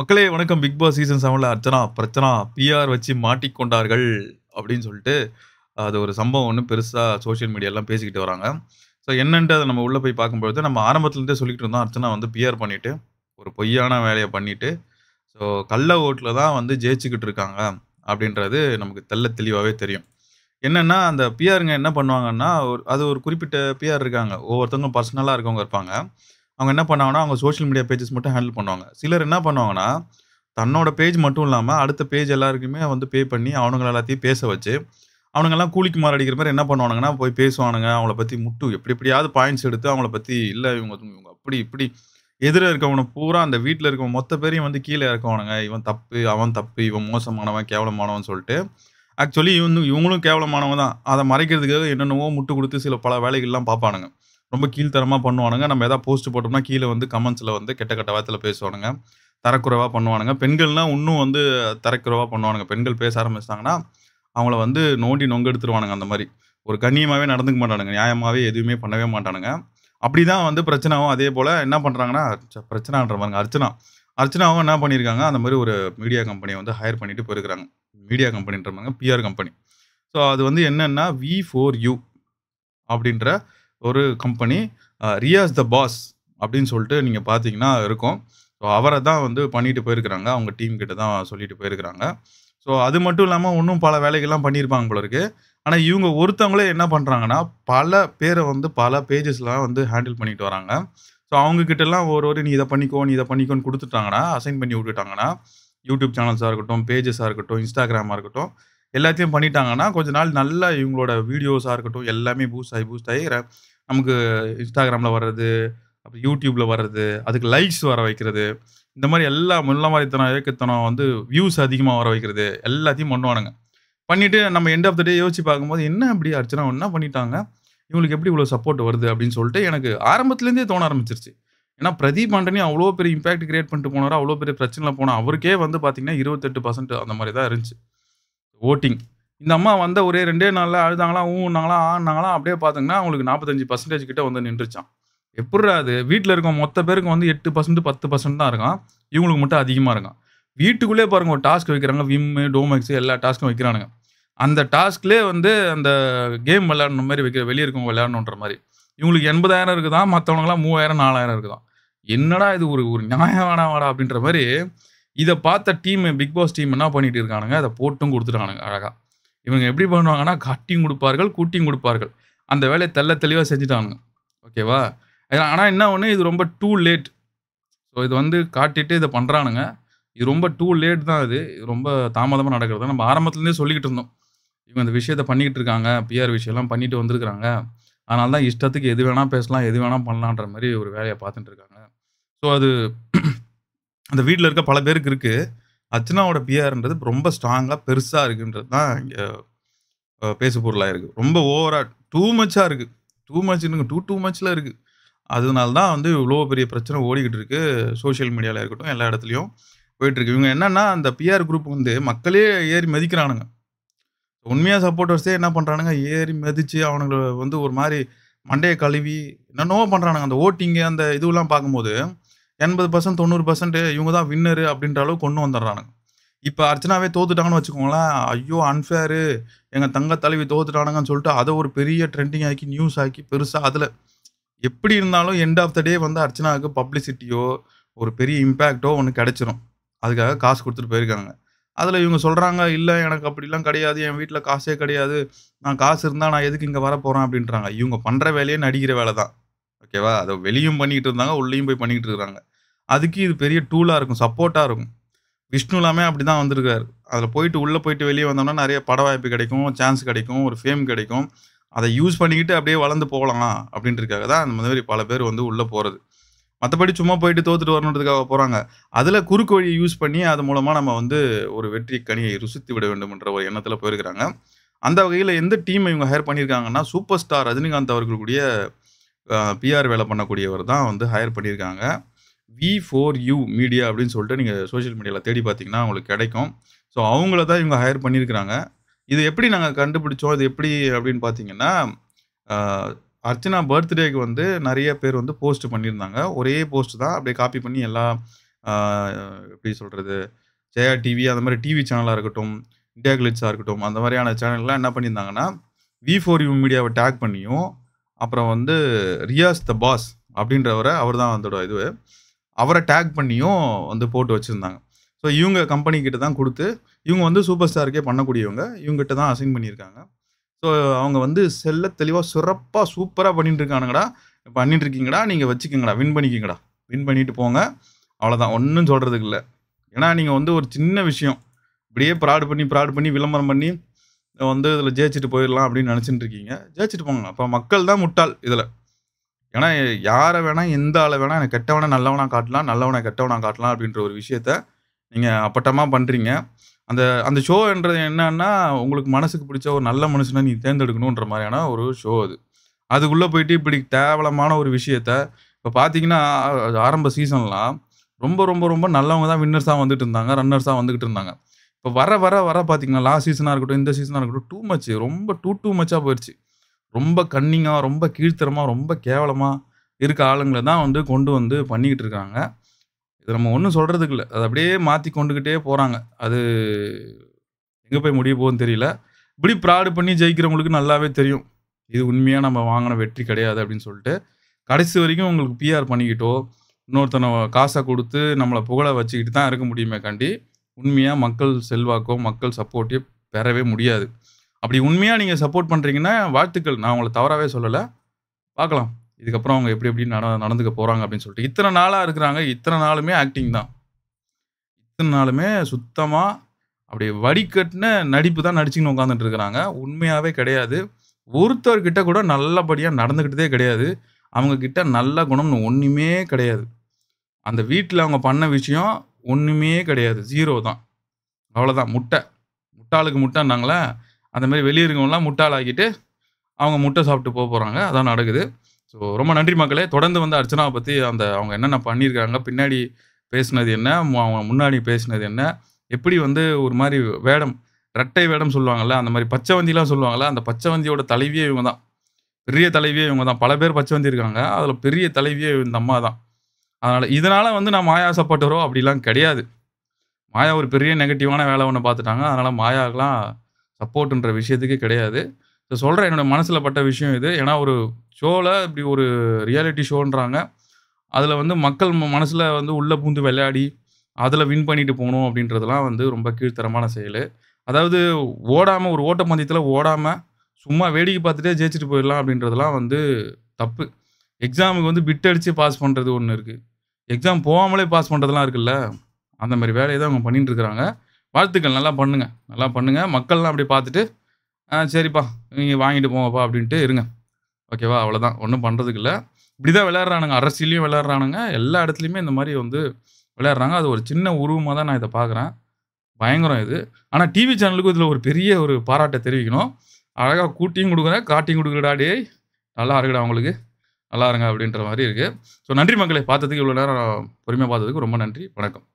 மக்களே வணக்கம் big Boss season செவனில் அர்ச்சனா பிரச்சனா பிஆர் வச்சு மாட்டிக்கொண்டார்கள் அப்படின்னு சொல்லிட்டு அது ஒரு சம்பவம் ஒன்று பெருசாக சோஷியல் மீடியாலாம் பேசிக்கிட்டு வராங்க ஸோ என்னென்ட்டு அதை நம்ம உள்ளே போய் பார்க்கும்பொழுது நம்ம ஆரம்பத்துலேருந்தே சொல்லிக்கிட்டு இருந்தோம் அர்ச்சனா வந்து பிஆர் பண்ணிவிட்டு ஒரு பொய்யான வேலையை பண்ணிவிட்டு ஸோ கள்ள ஓட்டில் தான் வந்து ஜெயிச்சுக்கிட்டு இருக்காங்க அப்படின்றது நமக்கு தெல்ல தெளிவாகவே தெரியும் என்னென்னா அந்த பிஆருங்க என்ன பண்ணுவாங்கன்னா ஒரு அது ஒரு குறிப்பிட்ட பிஆர் இருக்காங்க ஒவ்வொருத்தவங்க பர்சனலாக இருக்கவங்க இருப்பாங்க அவங்க என்ன பண்ணாங்கன்னா அவங்க சோஷியல் மீடியா பேஜஸ் மட்டும் ஹேண்டில் பண்ணுவாங்க சிலர் என்ன பண்ணுவாங்கன்னா தன்னோட பேஜ் மட்டும் இல்லாமல் அடுத்த பேஜ் எல்லாருக்குமே வந்து பே பண்ணி அவனுங்களை எல்லாத்தையும் பேச வச்சு அவனுங்கெல்லாம் கூலிக்கு அடிக்கிற மாதிரி என்ன பண்ணுவானுங்கன்னா போய் பேசுவானுங்க அவங்கள பற்றி முட்டு எப்படி எப்படியாவது பாயிண்ட்ஸ் எடுத்து அவங்கள பற்றி இல்லை இவங்க இவங்க அப்படி இப்படி எதிர இருக்கவனை பூரா அந்த வீட்டில் இருக்கவன் மொத்த பேரையும் வந்து கீழே இருக்கவனுங்க இவன் தப்பு அவன் தப்பு இவன் மோசமானவன் கேவலமானவன் சொல்லிட்டு ஆக்சுவலி இவன் இவங்களும் கேவலமானவன் தான் அதை மறைக்கிறதுக்காக என்னென்னவோ முட்டு கொடுத்து சில பல வேலைகள்லாம் பார்ப்பானுங்க ரொம்ப கீழ்த்தரமாக பண்ணுவானுங்க நம்ம எதாவது போஸ்ட் போட்டோம்னா கீழே வந்து கமெண்ட்ஸில் வந்து கெட்ட கெட்ட வார்த்தையில் பேசுவானுங்க தரக்குறைவாக பண்ணுவானுங்க பெண்கள்னால் இன்னும் வந்து தரக்குறைவாக பண்ணுவானுங்க பெண்கள் பேச ஆரம்பிச்சிட்டாங்கன்னா அவங்கள வந்து நோண்டி நொங்கு எடுத்துருவானுங்க அந்த மாதிரி ஒரு கண்ணியமாகவே நடந்துக்க மாட்டானுங்க நியாயமாகவே எதுவுமே பண்ணவே மாட்டானுங்க அப்படி தான் வந்து பிரச்சனாவும் அதே போல் என்ன பண்ணுறாங்கன்னா பிரச்சனைன்ற மாதிரி அர்ச்சனா அர்ச்சனாவும் என்ன பண்ணியிருக்காங்க அந்த மாதிரி ஒரு மீடியா கம்பெனியை வந்து ஹையர் பண்ணிட்டு போயிருக்கிறாங்க மீடியா கம்பெனின்ற பிஆர் கம்பெனி ஸோ அது வந்து என்னென்னா வி ஃபோர் யூ அப்படின்ற ஒரு கம்பெனி ரியாஸ் த பாஸ் அப்படின்னு சொல்லிட்டு நீங்கள் பார்த்தீங்கன்னா இருக்கும் ஸோ அவரை தான் வந்து பண்ணிட்டு போயிருக்கிறாங்க அவங்க டீம் கிட்ட தான் சொல்லிட்டு போயிருக்கிறாங்க ஸோ அது மட்டும் இல்லாமல் இன்னும் பல வேலைகள்லாம் பண்ணியிருப்பாங்க போல இருக்கு ஆனால் இவங்க ஒருத்தவங்களே என்ன பண்ணுறாங்கன்னா பல பேரை வந்து பல பேஜஸ்லாம் வந்து ஹேண்டில் பண்ணிட்டு வராங்க ஸோ அவங்கக்கிட்டலாம் ஒரு ஒரு நீ இதை பண்ணிக்கோ நீ இதை பண்ணிக்கோன்னு கொடுத்துட்டாங்கன்னா அசைன் பண்ணி விட்டுட்டாங்கன்னா யூடியூப் சேனல்ஸாக இருக்கட்டும் பேஜஸாக இருக்கட்டும் இன்ஸ்டாகிராமாக இருக்கட்டும் எல்லாத்தையும் பண்ணிட்டாங்கன்னா கொஞ்ச நாள் நல்லா இவங்களோட வீடியோஸாக இருக்கட்டும் எல்லாமே பூஸ்ட் ஆகி பூஸ்ட் ஆகி நமக்கு இன்ஸ்டாகிராமில் வர்றது அப்புறம் யூடியூப்பில் வர்றது அதுக்கு லைக்ஸ் வர வைக்கிறது இந்த மாதிரி எல்லா முள்ள மாதிரித்தனம் இயக்கத்தனம் வந்து வியூஸ் அதிகமாக வர வைக்கிறது எல்லாத்தையும் பண்ணுவானுங்க பண்ணிவிட்டு நம்ம எண்ட் ஆஃப் த டே யோசிச்சு பார்க்கும்போது என்ன அப்படி அர்ச்சனை என்ன பண்ணிட்டாங்க இவங்களுக்கு எப்படி இவ்வளோ சப்போர்ட் வருது அப்படின்னு சொல்லிட்டு எனக்கு ஆரம்பத்துலேருந்தே தோண ஆரம்பிச்சிருச்சு ஏன்னா பிரதீப் ஆண்டனி அவ்வளோ பெரிய இம்பாக்ட் கிரியேட் பண்ணிட்டு போனாரோ அவ்வளோ பெரிய பிரச்சனையில் போனால் அவருக்கே வந்து பார்த்திங்கன்னா இருபத்தெட்டு பர்சன்ட் அந்த மாதிரி தான் இருந்துச்சு ஓட்டிங் இந்த அம்மா வந்த ஒரே ரெண்டே நாளில் அழுதாங்களாம் ஊன்னாங்களாம் ஆனாங்களாம் அப்படியே பார்த்தீங்கன்னா அவங்களுக்கு நாற்பத்தஞ்சு பர்சன்டேஜ் கிட்ட வந்து நின்றுச்சான் எப்படிடா அது வீட்டில் இருக்க மொத்த பேருக்கு வந்து எட்டு பர்சன்ட் பத்து பர்சன்ட் தான் இருக்கான் இவங்களுக்கு மட்டும் அதிகமாக இருக்கான் வீட்டுக்குள்ளே பாருங்க ஒரு டாஸ்க் வைக்கிறாங்க விம்மு டோமெக்ஸ் எல்லா டாஸ்க்கும் வைக்கிறானுங்க அந்த டாஸ்க்லேயே வந்து அந்த கேம் விளையாடணும் மாதிரி வைக்கிற வெளியே இருக்கவங்க விளையாடணுன்ற மாதிரி இவங்களுக்கு எண்பதாயிரம் இருக்குதான் மற்றவங்களாம் மூவாயிரம் நாலாயிரம் இருக்குதான் என்னடா இது ஒரு ஒரு வாடா அப்படின்ற மாதிரி இதை பார்த்த டீம் பிக் பாஸ் டீம் என்ன பண்ணிட்டு இருக்கானுங்க அதை போட்டும் கொடுத்துருக்கானுங்க அழகாக இவங்க எப்படி பண்ணுவாங்கன்னா காட்டியும் கொடுப்பார்கள் கூட்டியும் கொடுப்பார்கள் அந்த வேலையை தெல்ல தெளிவாக செஞ்சுட்டானுங்க ஓகேவா ஆனால் என்ன ஒன்று இது ரொம்ப டூ லேட் ஸோ இது வந்து காட்டிட்டு இதை பண்ணுறானுங்க இது ரொம்ப டூ லேட் தான் இது ரொம்ப தாமதமாக நடக்கிறது நம்ம ஆரம்பத்துலேருந்தே சொல்லிக்கிட்டு இருந்தோம் இவங்க இந்த விஷயத்த பண்ணிக்கிட்டு இருக்காங்க பிஆர் விஷயம்லாம் பண்ணிட்டு வந்திருக்கிறாங்க அதனால தான் இஷ்டத்துக்கு எது வேணால் பேசலாம் எது வேணால் பண்ணலான்ற மாதிரி ஒரு வேலையை பார்த்துட்டு இருக்காங்க ஸோ அது அந்த வீட்டில் இருக்க பல பேருக்கு இருக்குது அர்ச்சனாவோட பிஆர்ன்றது ரொம்ப ஸ்ட்ராங்காக பெருசாக இருக்குன்றது தான் இங்கே பேசு பொருளாக இருக்குது ரொம்ப ஓவராக டூ மச்சாக இருக்குது டூ மச்சுன்னு டூ டூ மச்சில் இருக்குது அதனால தான் வந்து இவ்வளோ பெரிய பிரச்சனை ஓடிக்கிட்டு இருக்குது சோஷியல் மீடியாவில் இருக்கட்டும் எல்லா இடத்துலையும் போயிட்டுருக்கு இவங்க என்னென்னா அந்த பிஆர் குரூப் வந்து மக்களே ஏறி மதிக்கிறானுங்க உண்மையாக சப்போர்ட்டர்ஸே என்ன பண்ணுறானுங்க ஏறி மதித்து அவனுங்களை வந்து ஒரு மாதிரி மண்டையை கழுவி என்னென்னவோ பண்ணுறானுங்க அந்த ஓட்டிங்கு அந்த இதுவெல்லாம் பார்க்கும்போது எண்பது பர்சன்ட் தொண்ணூறு பர்சன்ட் இவங்க தான் வின்னரு அப்படின்ற அளவுக்கு கொண்டு வந்துடுறாங்க இப்போ அர்ச்சனாவே தோத்துட்டாங்கன்னு வச்சுக்கோங்களேன் ஐயோ அன்ஃபேரு எங்கள் தங்க தலைவி தோத்துட்டானுங்கன்னு சொல்லிட்டு அதை ஒரு பெரிய ட்ரெண்டிங் ஆக்கி நியூஸ் ஆக்கி பெருசாக அதில் எப்படி இருந்தாலும் எண்ட் ஆஃப் த டே வந்து அர்ச்சனாவுக்கு பப்ளிசிட்டியோ ஒரு பெரிய இம்பேக்டோ ஒன்று கிடச்சிரும் அதுக்காக காசு கொடுத்துட்டு போயிருக்காங்க அதில் இவங்க சொல்கிறாங்க இல்லை எனக்கு அப்படிலாம் கிடையாது என் வீட்டில் காசே கிடையாது நான் காசு இருந்தால் நான் எதுக்கு இங்கே வர போகிறேன் அப்படின்றாங்க இவங்க பண்ணுற வேலையே நடிக்கிற வேலை தான் ஓகேவா அதை வெளியும் பண்ணிக்கிட்டு இருந்தாங்க உள்ளேயும் போய் பண்ணிக்கிட்டு இருக்கிறாங்க அதுக்கு இது பெரிய டூலாக இருக்கும் சப்போர்ட்டாக இருக்கும் விஷ்ணு எல்லாமே அப்படி தான் வந்திருக்காரு அதில் போயிட்டு உள்ளே போயிட்டு வெளியே வந்தோம்னா நிறைய பட வாய்ப்பு கிடைக்கும் சான்ஸ் கிடைக்கும் ஒரு ஃபேம் கிடைக்கும் அதை யூஸ் பண்ணிக்கிட்டு அப்படியே வளர்ந்து போகலாம் அப்படின்றதுக்காக தான் அந்த மாதிரி பல பேர் வந்து உள்ளே போகிறது மற்றபடி சும்மா போயிட்டு தோத்துட்டு வரணுன்றதுக்காக போகிறாங்க அதில் குறுக்கு வழியை யூஸ் பண்ணி அது மூலமாக நம்ம வந்து ஒரு வெற்றி கனியை ருசித்து விட வேண்டும்ன்ற ஒரு எண்ணத்தில் போயிருக்கிறாங்க அந்த வகையில் எந்த டீம் இவங்க ஹையர் பண்ணியிருக்காங்கன்னா சூப்பர் ஸ்டார் ரஜினிகாந்த் அவர்களுடைய பிஆர் வேலை பண்ணக்கூடியவர் தான் வந்து ஹையர் பண்ணியிருக்காங்க வி ஃபோர் யூ மீடியா அப்படின்னு சொல்லிட்டு நீங்கள் சோஷியல் மீடியாவில் தேடி பார்த்தீங்கன்னா உங்களுக்கு கிடைக்கும் ஸோ அவங்கள தான் இவங்க ஹையர் பண்ணியிருக்கிறாங்க இது எப்படி நாங்கள் கண்டுபிடிச்சோம் இது எப்படி அப்படின்னு பார்த்தீங்கன்னா அர்ச்சனா பர்த்டேக்கு வந்து நிறைய பேர் வந்து போஸ்ட் பண்ணியிருந்தாங்க ஒரே போஸ்ட் தான் அப்படியே காப்பி பண்ணி எல்லா எப்படி சொல்கிறது ஜெயா டிவி அந்த மாதிரி டிவி சேனலாக இருக்கட்டும் இந்தியா கிளிட்ஸாக இருக்கட்டும் அந்த மாதிரியான சேனல்லாம் என்ன பண்ணியிருந்தாங்கன்னா வி ஃபோர் யூ மீடியாவை டேக் பண்ணியும் அப்புறம் வந்து ரியாஸ் த பாஸ் அப்படின்றவரை அவர் தான் அதோட இது அவரை டேக் பண்ணியும் வந்து போட்டு வச்சுருந்தாங்க ஸோ இவங்க கம்பெனிக்கிட்ட தான் கொடுத்து இவங்க வந்து சூப்பர் ஸ்டாருக்கே பண்ணக்கூடியவங்க இவங்ககிட்ட தான் அசைன் பண்ணியிருக்காங்க ஸோ அவங்க வந்து செல்ல தெளிவாக சிறப்பாக சூப்பராக பண்ணிட்டு இருக்கானுங்கடா பண்ணிட்டு நீங்கள் வச்சுக்கோங்கடா வின் பண்ணிக்கிங்கடா வின் பண்ணிட்டு போங்க அவ்வளோதான் ஒன்றும் சொல்கிறதுக்கு இல்லை ஏன்னா நீங்கள் வந்து ஒரு சின்ன விஷயம் இப்படியே ப்ராடு பண்ணி ப்ராடு பண்ணி விளம்பரம் பண்ணி வந்து இதில் ஜெயிச்சுட்டு போயிடலாம் அப்படின்னு நினச்சிட்டு இருக்கீங்க ஜெயிச்சுட்டு போங்க அப்போ மக்கள் தான் முட்டாள் இதில் ஏன்னா யாரை வேணால் எந்த ஆளை வேணால் எனக்கு கெட்டவனை நல்லவனாக காட்டலாம் நல்லவனை கெட்டவனாக காட்டலாம் அப்படின்ற ஒரு விஷயத்த நீங்கள் அப்பட்டமாக பண்ணுறீங்க அந்த அந்த ஷோன்றது என்னன்னா உங்களுக்கு மனசுக்கு பிடிச்ச ஒரு நல்ல மனுஷனை நீ தேர்ந்தெடுக்கணுன்ற மாதிரியான ஒரு ஷோ அது அதுக்குள்ளே போயிட்டு இப்படி தேவலமான ஒரு விஷயத்த இப்போ பார்த்தீங்கன்னா ஆரம்ப சீசன்லாம் ரொம்ப ரொம்ப ரொம்ப நல்லவங்க தான் வின்னர்ஸாக வந்துட்டு இருந்தாங்க ரன்னர்ஸாக வந்துக்கிட்டு இருந்தாங்க இப்போ வர வர வர பார்த்தீங்களா லாஸ்ட் சீசனாக இருக்கட்டும் இந்த சீசனாக இருக்கட்டும் டூ மச்சு ரொம்ப டூ டூ மச்சாக போயிடுச்சு ரொம்ப கன்னிங்காக ரொம்ப கீழ்த்தரமாக ரொம்ப கேவலமாக இருக்க ஆளுங்களை தான் வந்து கொண்டு வந்து பண்ணிக்கிட்டு இருக்காங்க இது நம்ம ஒன்றும் சொல்கிறதுக்கு இல்லை அது அப்படியே மாற்றி கொண்டுக்கிட்டே போகிறாங்க அது எங்கே போய் முடிய போகுதுன்னு தெரியல இப்படி ப்ராடு பண்ணி ஜெயிக்கிறவங்களுக்கு நல்லாவே தெரியும் இது உண்மையாக நம்ம வாங்கின வெற்றி கிடையாது அப்படின்னு சொல்லிட்டு கடைசி வரைக்கும் உங்களுக்கு பிஆர் பண்ணிக்கிட்டோ இன்னொருத்தனை காசை கொடுத்து நம்மளை புகழை வச்சுக்கிட்டு தான் இருக்க முடியுமே காண்டி உண்மையாக மக்கள் செல்வாக்கோ மக்கள் சப்போர்ட்டையோ பெறவே முடியாது அப்படி உண்மையாக நீங்கள் சப்போர்ட் பண்ணுறீங்கன்னா வாழ்த்துக்கள் நான் உங்களை தவறாகவே சொல்லலை பார்க்கலாம் இதுக்கப்புறம் அவங்க எப்படி எப்படி நட நடந்துக்க போகிறாங்க அப்படின்னு சொல்லிட்டு இத்தனை நாளாக இருக்கிறாங்க இத்தனை நாளுமே ஆக்டிங் தான் இத்தனை நாளுமே சுத்தமாக அப்படி வடிக்கட்டின நடிப்பு தான் நடிச்சுன்னு உட்காந்துட்டு இருக்கிறாங்க உண்மையாகவே கிடையாது ஒருத்தர்கிட்ட கூட நல்லபடியாக நடந்துக்கிட்டதே கிடையாது அவங்கக்கிட்ட நல்ல குணம்னு ஒன்றுமே கிடையாது அந்த வீட்டில் அவங்க பண்ண விஷயம் ஒன்றுமே கிடையாது ஜீரோ தான் அவ்வளோதான் முட்டை முட்டாளுக்கு முட்டைன்னாங்களே அந்த மாதிரி வெளியே இருக்கவங்களாம் முட்டாளாக்கிட்டு அவங்க முட்டை சாப்பிட்டு போக போகிறாங்க அதான் நடக்குது ஸோ ரொம்ப நன்றி மக்களே தொடர்ந்து வந்து அர்ச்சனாவை பற்றி அந்த அவங்க என்னென்ன பண்ணியிருக்காங்க பின்னாடி பேசினது என்ன அவங்க முன்னாடி பேசினது என்ன எப்படி வந்து ஒரு மாதிரி வேடம் ரெட்டை வேடம் சொல்லுவாங்கள்ல அந்த மாதிரி பச்சை வந்திலாம் சொல்லுவாங்கள்ல அந்த பச்சை வந்தியோட தலைவியே இவங்க தான் பெரிய தலைவியே இவங்க தான் பல பேர் பச்சை இருக்காங்க அதில் பெரிய தலைவியே இந்த அம்மா தான் அதனால் இதனால் வந்து நான் மாயா வரோம் அப்படிலாம் கிடையாது மாயா ஒரு பெரிய நெகட்டிவான வேலை ஒன்று பார்த்துட்டாங்க அதனால் மாயாக்கெலாம் சப்போர்ட்டுன்ற விஷயத்துக்கே கிடையாது இப்போ சொல்கிறேன் என்னோடய மனசில் பட்ட விஷயம் இது ஏன்னா ஒரு ஷோவில் இப்படி ஒரு ரியாலிட்டி ஷோன்றாங்க அதில் வந்து மக்கள் மனசில் வந்து உள்ளே பூந்து விளையாடி அதில் வின் பண்ணிட்டு போகணும் அப்படின்றதெல்லாம் வந்து ரொம்ப கீழ்த்தரமான செயல் அதாவது ஓடாமல் ஒரு ஓட்ட பந்தயத்தில் ஓடாமல் சும்மா வேடிக்கை பார்த்துட்டே ஜெயிச்சுட்டு போயிடலாம் அப்படின்றதுலாம் வந்து தப்பு எக்ஸாமுக்கு வந்து பிட் அடித்து பாஸ் பண்ணுறது ஒன்று இருக்குது எக்ஸாம் போகாமலே பாஸ் பண்ணுறதுலாம் இருக்குல்ல அந்த மாதிரி வேலையை தான் அவங்க பண்ணிட்டு இருக்கிறாங்க வாழ்த்துக்கள் நல்லா பண்ணுங்கள் நல்லா பண்ணுங்கள் மக்கள்லாம் அப்படி பார்த்துட்டு சரிப்பா நீங்கள் வாங்கிட்டு போங்கப்பா அப்படின்ட்டு இருங்க ஓகேவா அவ்வளோதான் ஒன்றும் பண்ணுறதுக்கு இல்லை இப்படி தான் விளையாடுறானுங்க அரசியலையும் விளையாடுறானுங்க எல்லா இடத்துலையுமே இந்த மாதிரி வந்து விளையாடுறாங்க அது ஒரு சின்ன உருவமாக தான் நான் இதை பார்க்குறேன் பயங்கரம் இது ஆனால் டிவி சேனலுக்கும் இதில் ஒரு பெரிய ஒரு பாராட்டை தெரிவிக்கணும் அழகாக கூட்டியும் கொடுக்குறேன் காட்டியும் கொடுக்குறடா நல்லா இருக்குடா அவங்களுக்கு நல்லா இருங்க அப்படின்ற மாதிரி இருக்குது ஸோ நன்றி மக்களை பார்த்ததுக்கு இவ்வளோ நேரம் பொறுமையாக பார்த்ததுக்கு ரொம்ப நன்றி வணக்கம்